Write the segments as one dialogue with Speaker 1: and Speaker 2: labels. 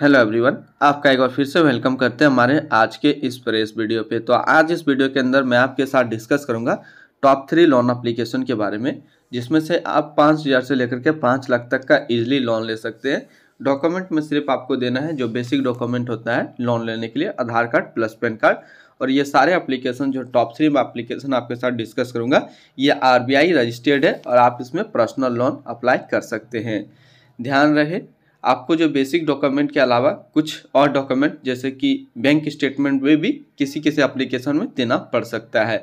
Speaker 1: hello everyone आपका एक बार फिर से वेलकम करते हैं हमारे आज के इस प्रेस वीडियो पे तो आज इस वीडियो के अंदर मैं आपके साथ डिस्कस करूंगा टॉप थ्री लोन एप्लीकेशन के बारे में जिसमें से आप पाँच हज़ार से लेकर के पाँच लाख तक का इजीली लोन ले सकते हैं डॉक्यूमेंट में सिर्फ आपको देना है जो बेसिक डॉक्यूमेंट होता है लोन लेने के लिए Aadhaar card plus PAN card और ये सारे एप्लीकेशन जो टॉप थ्री एप्लीकेशन आपके साथ डिस्कस करूंगा ये आर रजिस्टर्ड है और आप इसमें पर्सनल लोन अप्लाई कर सकते हैं ध्यान रहे आपको जो बेसिक डॉक्यूमेंट के अलावा कुछ और डॉक्यूमेंट जैसे कि बैंक स्टेटमेंट वे भी किसी किसी एप्लीकेशन में देना पड़ सकता है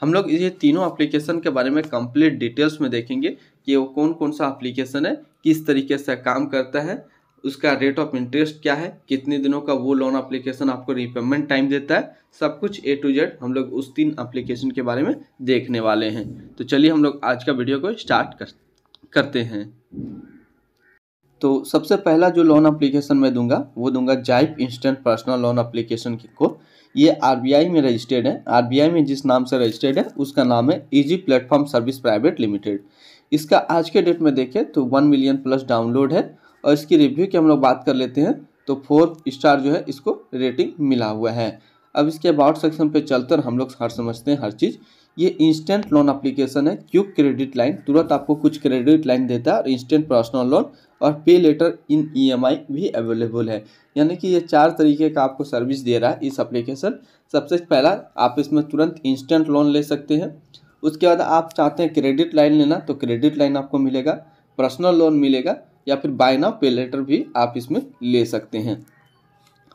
Speaker 1: हम लोग ये तीनों एप्लीकेशन के बारे में कंप्लीट डिटेल्स में देखेंगे कि वो कौन कौन सा एप्लीकेशन है किस तरीके से काम करता है उसका रेट ऑफ इंटरेस्ट क्या है कितने दिनों का वो लोन एप्लीकेशन आपको रिपेमेंट टाइम देता है सब कुछ ए टू जेड हम लोग उस तीन एप्लीकेशन के बारे में देखने वाले हैं तो चलिए हम लोग आज का वीडियो को स्टार्ट कर करते हैं तो सबसे पहला जो लोन अप्लीकेशन मैं दूंगा वो दूंगा Zype instant personal loan application को ये आरबीआई में रजिस्टर्ड है आरबीआई में जिस नाम से रजिस्टर्ड है उसका नाम है easy platform service private limited इसका आज के डेट में देखें तो वन मिलियन प्लस डाउनलोड है और इसकी रिव्यू की हम लोग बात कर लेते हैं तो फोर स्टार जो है इसको रेटिंग मिला हुआ है अब इसके अबाउट सेक्शन पे चलकर हम लोग हर समझते हैं हर चीज़ ये इंस्टेंट लोन एप्लीकेशन है क्यूब क्रेडिट लाइन तुरंत आपको कुछ क्रेडिट लाइन देता है और इंस्टेंट पर्सनल लोन और पे लेटर इन ईएमआई भी अवेलेबल है यानी कि ये चार तरीके का आपको सर्विस दे रहा है इस एप्लीकेशन सबसे पहला आप इसमें तुरंत इंस्टेंट लोन ले सकते हैं उसके बाद आप चाहते हैं क्रेडिट लाइन लेना तो क्रेडिट लाइन आपको मिलेगा पर्सनल लोन मिलेगा या फिर बाय नाउ पे लेटर भी आप इसमें ले सकते हैं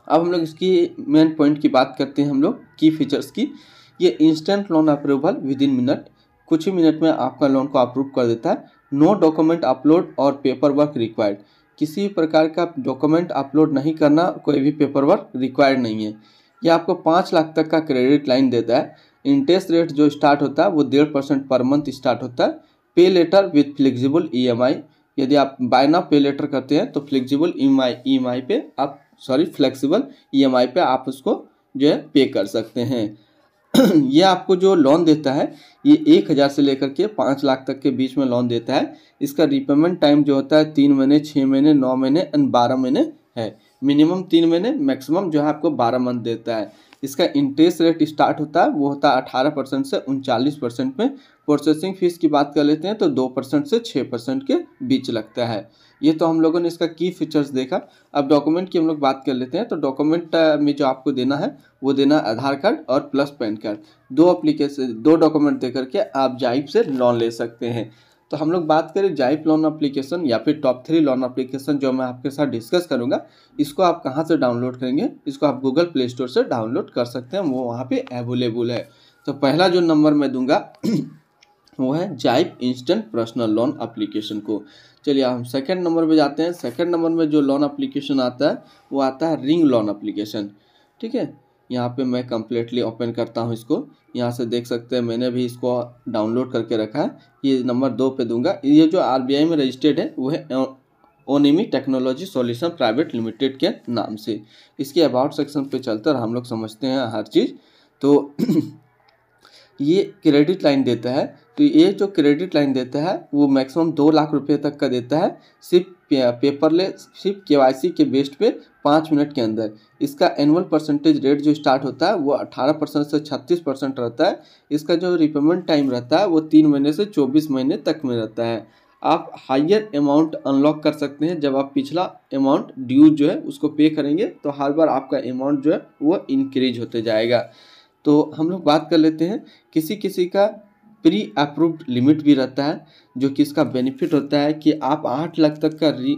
Speaker 1: अब हम लोग इसकी मेन पॉइंट की बात करते हैं हम लोग की फीचर्स की ये instant loan approval within minute कुछ ही मिनट में आपका लोन को अप्रूव कर देता है नो डॉक्यूमेंट अपलोड और पेपर वर्क रिक्वायर्ड किसी भी प्रकार का डॉक्यूमेंट अपलोड नहीं करना कोई भी पेपर वर्क रिक्वायर्ड नहीं है यह आपको पाँच लाख तक का क्रेडिट लाइन देता है इंटरेस्ट रेट जो स्टार्ट होता है वो डेढ़ परसेंट पर मंथ स्टार्ट होता है पे लेटर विथ फ्लेक्जिबल ईएमआई यदि आप बाय ना पे लेटर करते हैं तो फ्लेक्जिबल ईएमआई ईएमआई पे आप सॉरी फ्लेक्सिबल ईएमआई पे आप उसको जो है पे कर सकते हैं ये आपको जो लोन देता है ये एक हज़ार से लेकर के पाँच लाख तक के बीच में लोन देता है इसका रिपेमेंट टाइम जो होता है तीन महीने छः महीने नौ महीने एंड बारह महीने है मिनिमम तीन महीने मैक्सिमम जो है आपको बारह मंथ देता है इसका इंटरेस्ट रेट स्टार्ट होता है वो होता है अठारह परसेंट से उनचालीस परसेंट में प्रोसेसिंग फीस की बात कर लेते हैं तो दो परसेंट से छः परसेंट के बीच लगता है ये तो हम लोगों ने इसका की फीचर्स देखा अब डॉक्यूमेंट की हम लोग बात कर लेते हैं तो डॉक्यूमेंट में जो आपको देना है वो देना है आधार कार्ड और प्लस पैन कार्ड दो अप्लीकेशन दो डॉक्यूमेंट दे करके आप जाइब से लोन ले सकते हैं तो हम लोग बात करें जाइप लोन अप्लीकेशन या फिर टॉप थ्री लोन अप्लीकेशन जो मैं आपके साथ डिस्कस करूंगा इसको आप कहाँ से डाउनलोड करेंगे इसको आप गूगल प्ले स्टोर से डाउनलोड कर सकते हैं वो वहाँ पर अवेलेबल है तो पहला जो नंबर मैं दूंगा वो है Zype instant personal loan application को चलिए हम सेकेंड नंबर पर जाते हैं सेकेंड नंबर में जो लोन अप्लीकेशन आता है वो आता है रिंग लोन अप्लीकेशन ठीक है यहाँ पे मैं कम्प्लीटली ओपन करता हूँ इसको यहाँ से देख सकते हैं मैंने भी इसको डाउनलोड करके रखा है ये नंबर दो पे दूंगा ये जो आरबीआई में रजिस्टर्ड है वो है Onemi technology solution private limited के नाम से इसके अबाउट सेक्शन पे चलकर हम लोग समझते हैं हर चीज़ तो ये क्रेडिट लाइन देता है तो ये जो क्रेडिट लाइन देता है वो मैक्सिमम दो लाख रुपए तक का देता है सिर्फ पेपरलेस सिर्फ के के बेस्ट पे पाँच मिनट के अंदर इसका एनुअल परसेंटेज रेट जो स्टार्ट होता है वो अठारह परसेंट से छत्तीस परसेंट रहता है इसका जो रिपेमेंट टाइम रहता है वो तीन महीने से चौबीस महीने तक में रहता है आप हाइयर अमाउंट अनलॉक कर सकते हैं जब आप पिछला अमाउंट ड्यू जो है उसको पे करेंगे तो हर बार आपका अमाउंट जो है वो इंक्रीज होते जाएगा तो हम लोग बात कर लेते हैं किसी किसी का प्री अप्रूव्ड लिमिट भी रहता है जो कि इसका बेनिफिट होता है कि आप आठ लाख तक का री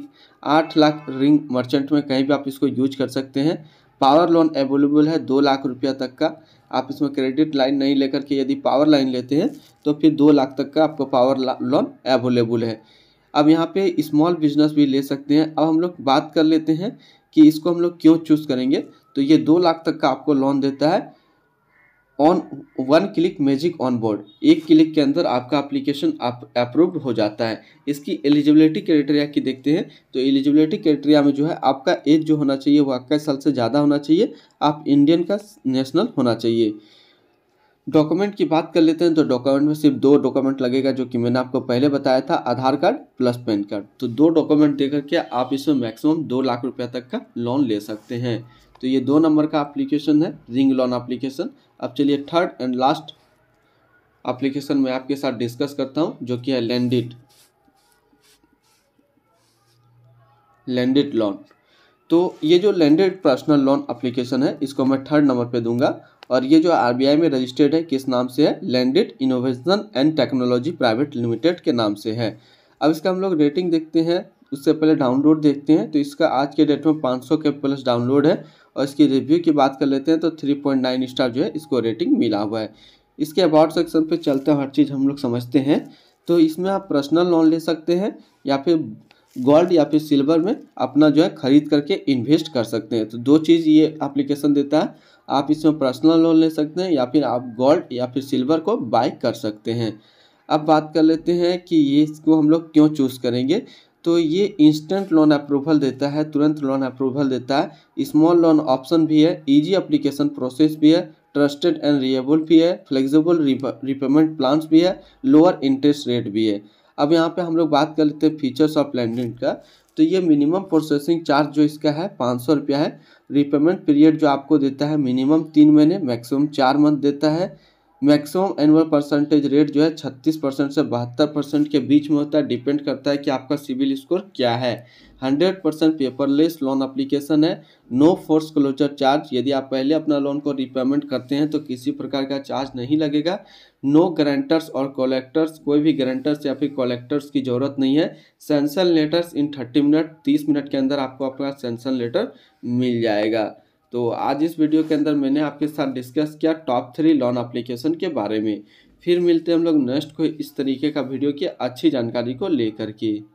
Speaker 1: आठ लाख रिंग मर्चेंट में कहीं भी आप इसको यूज कर सकते हैं पावर लोन अवेलेबल है दो लाख रुपया तक का आप इसमें क्रेडिट लाइन नहीं लेकर के यदि पावर लाइन लेते हैं तो फिर दो लाख तक का आपको पावर लोन अवेलेबल है अब यहाँ पे स्मॉल बिजनेस भी ले सकते हैं अब हम लोग बात कर लेते हैं कि इसको हम लोग क्यों चूज़ करेंगे तो ये दो लाख तक का आपको लोन देता है on one click magic on board एक क्लिक के अंदर आपका एप्लीकेशन अप्रूव्ड हो जाता है इसकी एलिजिबिलिटी क्राइटेरिया की देखते हैं तो एलिजिबिलिटी क्राइटेरिया में जो है आपका एज जो होना चाहिए वो इक्कीस साल से ज़्यादा होना चाहिए आप इंडियन का नेशनल होना चाहिए डॉक्यूमेंट की बात कर लेते हैं तो डॉक्यूमेंट में सिर्फ दो डॉक्यूमेंट लगेगा जो कि मैंने आपको पहले बताया था Aadhaar card plus PAN card तो दो डॉक्यूमेंट देकर के आप इसमें मैक्सिमम दो लाख रुपया तक का लोन ले सकते हैं तो ये दो नंबर का एप्लीकेशन है रिंग लोन एप्लीकेशन अब चलिए थर्ड एंड लास्ट एप्लीकेशन मैं आपके साथ डिस्कस करता हूँ जो कि है लैंडिड लैंडिड लोन तो ये जो लैंडेड पर्सनल लोन अप्लीकेशन है इसको मैं थर्ड नंबर पे दूंगा और ये जो आरबीआई में रजिस्टर्ड है किस नाम से है landed innovation and technology private limited के नाम से है अब इसका हम लोग रेटिंग देखते हैं उससे पहले डाउनलोड देखते हैं तो इसका आज के डेट में 500 के प्लस डाउनलोड है और इसकी रिव्यू की बात कर लेते हैं तो 3.9 स्टार जो है इसको रेटिंग मिला हुआ है इसके अबाउट सेक्शन पे चलते हर चीज़ हम लोग समझते हैं तो इसमें आप पर्सनल लोन ले सकते हैं या फिर गोल्ड या फिर सिल्वर में अपना जो है खरीद करके इन्वेस्ट कर सकते हैं तो दो चीज़ ये एप्लीकेशन देता है आप इसमें पर्सनल लोन ले सकते हैं या फिर आप गोल्ड या फिर सिल्वर को बाय कर सकते हैं अब बात कर लेते हैं कि ये इसको हम लोग क्यों चूज़ करेंगे तो ये इंस्टेंट लोन अप्रूवल देता है तुरंत लोन अप्रूवल देता है स्मॉल लोन ऑप्शन भी है ईजी अप्लीकेशन प्रोसेस भी है ट्रस्टेड एंड रिएबल भी है फ्लेक्सिबल रिपेमेंट प्लान्स भी है लोअर इंटरेस्ट रेट भी है अब यहाँ पे हम लोग बात कर लेते हैं फीचर्स ऑफ लैंडिंग का तो ये मिनिमम प्रोसेसिंग चार्ज जो इसका है पाँच सौ रुपया है रिपेमेंट पीरियड जो आपको देता है मिनिमम तीन महीने मैक्सिमम चार मंथ देता है मैक्सिमम एनुअल परसेंटेज रेट जो है छत्तीस परसेंट से बहत्तर परसेंट के बीच में होता है डिपेंड करता है कि आपका सिविल स्कोर क्या है hundred percent paperless loan application है नो फोर्स क्लोजर चार्ज यदि आप पहले अपना लोन को रिपेमेंट करते हैं तो किसी प्रकार का चार्ज नहीं लगेगा नो गारंटर्स और कलेक्टर्स कोई भी गारंटर्स या फिर कलेक्टर्स की ज़रूरत नहीं है sanction letters in thirty minute तीस मिनट के अंदर आपको अपना सेंसन लेटर मिल जाएगा तो आज इस वीडियो के अंदर मैंने आपके साथ डिस्कस किया टॉप थ्री लोन अप्लीकेशन के बारे में फिर मिलते हैं हम लोग नेक्स्ट को इस तरीके का वीडियो की अच्छी जानकारी को लेकर के